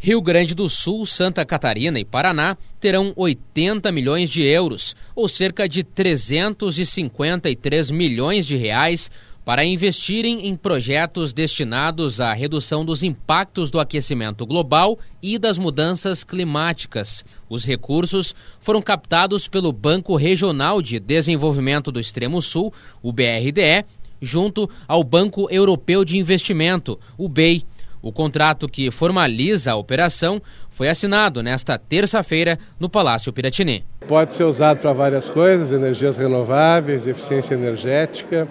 Rio Grande do Sul, Santa Catarina e Paraná terão 80 milhões de euros, ou cerca de 353 milhões de reais, para investirem em projetos destinados à redução dos impactos do aquecimento global e das mudanças climáticas. Os recursos foram captados pelo Banco Regional de Desenvolvimento do Extremo Sul, o BRDE, junto ao Banco Europeu de Investimento, o BEI. O contrato que formaliza a operação foi assinado nesta terça-feira no Palácio Piratini. Pode ser usado para várias coisas: energias renováveis, eficiência energética,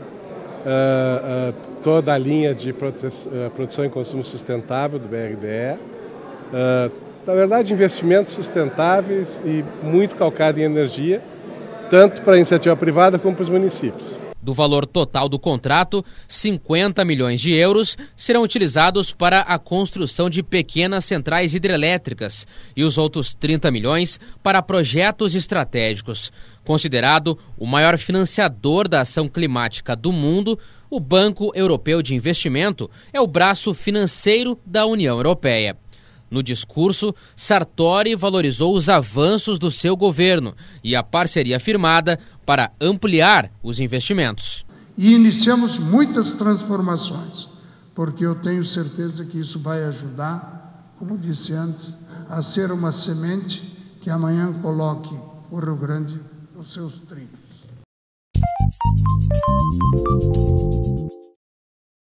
uh, uh, toda a linha de ah, produção e consumo sustentável do BRDE. Uh, na verdade, investimentos sustentáveis e muito calcado em energia, tanto para a iniciativa privada como para os municípios. Do valor total do contrato, 50 milhões de euros serão utilizados para a construção de pequenas centrais hidrelétricas e os outros 30 milhões para projetos estratégicos. Considerado o maior financiador da ação climática do mundo, o Banco Europeu de Investimento é o braço financeiro da União Europeia. No discurso, Sartori valorizou os avanços do seu governo e a parceria firmada para ampliar os investimentos. E iniciamos muitas transformações, porque eu tenho certeza que isso vai ajudar, como disse antes, a ser uma semente que amanhã coloque o Rio Grande nos seus trilhos.